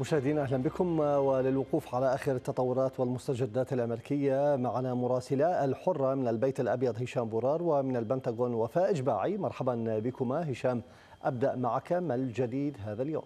مشاهدينا اهلا بكم وللوقوف على اخر التطورات والمستجدات الامريكيه معنا مراسله الحره من البيت الابيض هشام بورار ومن البنتاغون وفاء اجباعي مرحبا بكما هشام ابدا معك ما الجديد هذا اليوم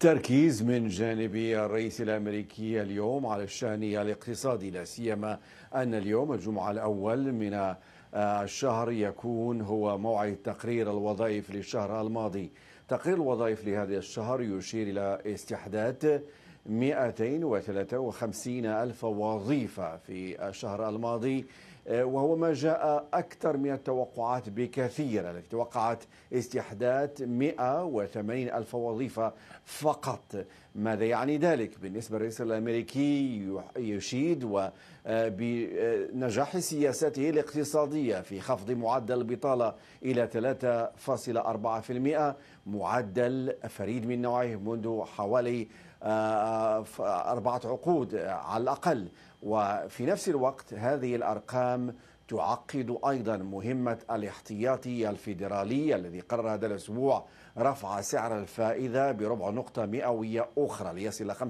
تركيز من جانب الرئيس الامريكي اليوم على الشان الاقتصادي لا سيما ان اليوم الجمعه الاول من الشهر يكون هو موعد تقرير الوظائف للشهر الماضي تقرير الوظائف لهذا الشهر يشير إلى استحداث 253 ألف وظيفة في الشهر الماضي آه، وهو ما جاء أكثر من التوقعات بكثير التي توقعت استحداث 180 ألف وظيفة فقط ماذا يعني ذلك بالنسبة للرئيس الأمريكي يشيد آه، بنجاح سياساته الاقتصادية في خفض معدل البطالة إلى 3.4% معدل فريد من نوعه منذ حوالي أربعة عقود على الأقل وفي نفس الوقت هذه الأرقام تعقد أيضا مهمة الاحتياطي الفيدرالي الذي قرر هذا الأسبوع رفع سعر الفائدة بربع نقطة مئوية أخرى ليصل 5.25%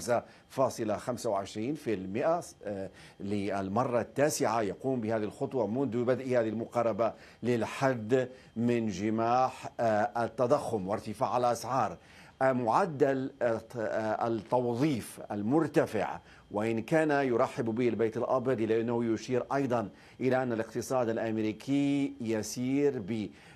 للمرة التاسعة يقوم بهذه الخطوة منذ بدء هذه المقاربة للحد من جماح آه، التضخم وارتفاع الأسعار آه، معدل آه، آه، التوظيف المرتفع وإن كان يرحب به البيت الأبيض لأنه يشير أيضا إلى أن الاقتصاد الأمريكي يسير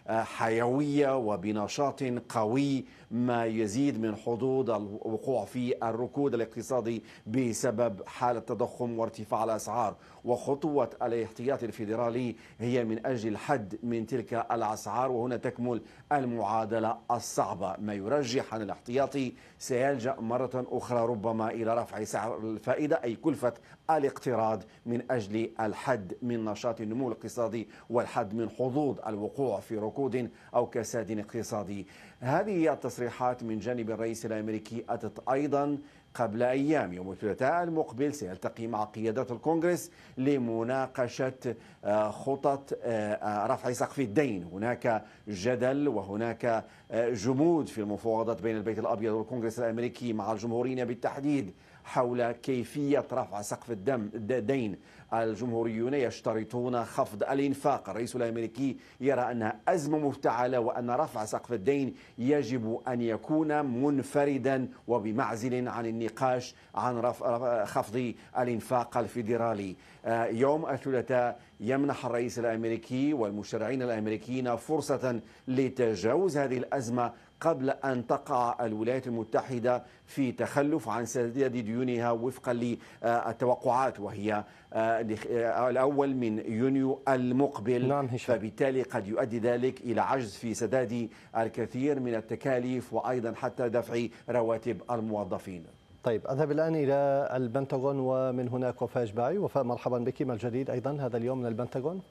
بحيوية وبنشاط قوي ما يزيد من حظوظ الوقوع في الركود الاقتصادي بسبب حالة التضخم وارتفاع الأسعار وخطوة الاحتياط الفيدرالي هي من أجل الحد من تلك الأسعار وهنا تكمل المعادلة الصعبة ما يرجح أن الاحتياطي سيلجأ مرة أخرى ربما إلى رفع سعر الفائدة الزائدة أي كلفة الاقتراض من أجل الحد من نشاط النمو الاقتصادي والحد من حظوظ الوقوع في ركود أو كساد اقتصادي هذه التصريحات من جانب الرئيس الأمريكي أتت أيضا قبل أيام يوم الثلاثاء المقبل سيلتقي مع قيادات الكونغرس لمناقشة آه، خطط آه، آه، رفع سقف الدين هناك جدل وهناك جمود في المفاوضات بين البيت الأبيض والكونغرس الأمريكي مع الجمهورين بالتحديد حول كيفية رفع سقف الدم الدين الجمهوريون يشترطون خفض الإنفاق الرئيس الأمريكي يرى أنها أزمة مفتعلة وأن رفع سقف الدين يجب أن يكون منفردا وبمعزل عن النقاش عن رفع خفض الإنفاق الفيدرالي آه، يوم الثلاثاء يمنح الرئيس الأمريكي والمشرعين الأمريكيين فرصة لتجاوز هذه الأزمة قبل أن تقع الولايات المتحدة في تخلف عن سداد ديونها وفقا للتوقعات وهي آه، آه، الأول من يونيو المقبل نعم فبالتالي قد يؤدي ذلك إلى عجز في سداد الكثير من التكاليف وأيضا حتى دفع رواتب الموظفين طيب أذهب الآن إلى البنتاغون ومن هناك وفاء جباعي وفاء مرحبا بك ما الجديد أيضا هذا اليوم من البنتاغون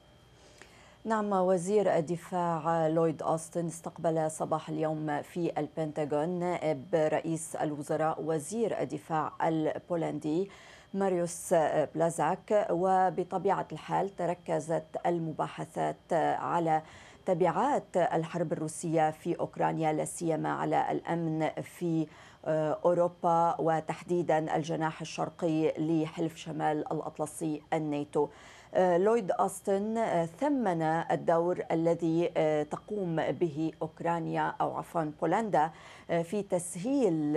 نعم وزير الدفاع لويد أوستن استقبل صباح اليوم في البنتاغون نائب رئيس الوزراء وزير الدفاع البولندي ماريوس بلازاك وبطبيعة الحال تركزت المباحثات على تبعات الحرب الروسية في أوكرانيا لا سيما على الأمن في أوروبا وتحديدا الجناح الشرقي لحلف شمال الأطلسي الناتو آه، لويد أستن آه، ثمن الدور الذي آه، تقوم به أوكرانيا أو عفوا بولندا في تسهيل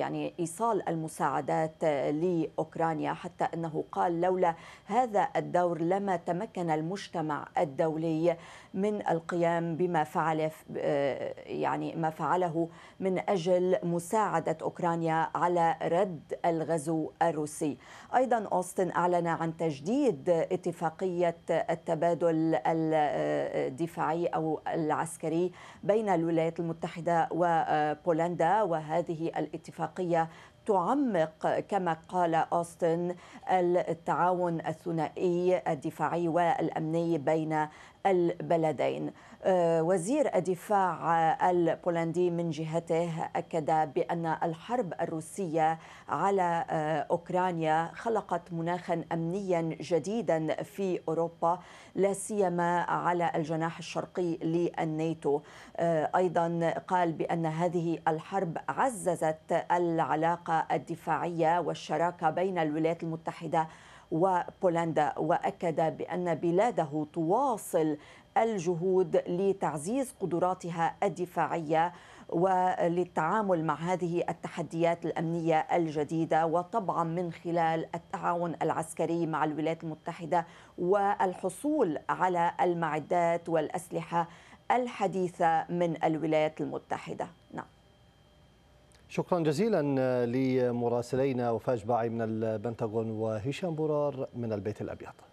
يعني إيصال المساعدات لأوكرانيا حتى أنه قال لولا هذا الدور لما تمكن المجتمع الدولي من القيام بما فعل يعني ما فعله من أجل مساعدة أوكرانيا على رد الغزو الروسي أيضا أوستن أعلن عن تجديد تجديد اتفاقية التبادل الدفاعي أو العسكري بين الولايات المتحدة وبولندا وهذه الاتفاقية تعمق كما قال أوستن التعاون الثنائي الدفاعي والأمني بين البلدين أه، وزير الدفاع البولندي من جهته أكد بأن الحرب الروسية على أه، أوكرانيا خلقت مناخا أمنيا جديدا في أوروبا لا سيما على الجناح الشرقي للناتو أه، أيضا قال بأن هذه الحرب عززت العلاقة العلاقه الدفاعيه والشراكه بين الولايات المتحده وبولندا واكد بان بلاده تواصل الجهود لتعزيز قدراتها الدفاعيه وللتعامل مع هذه التحديات الامنيه الجديده وطبعا من خلال التعاون العسكري مع الولايات المتحده والحصول على المعدات والاسلحه الحديثه من الولايات المتحده نعم شكرا جزيلا لمراسلينا وفاج باعي من البنتاغون وهشام برار من البيت الأبيض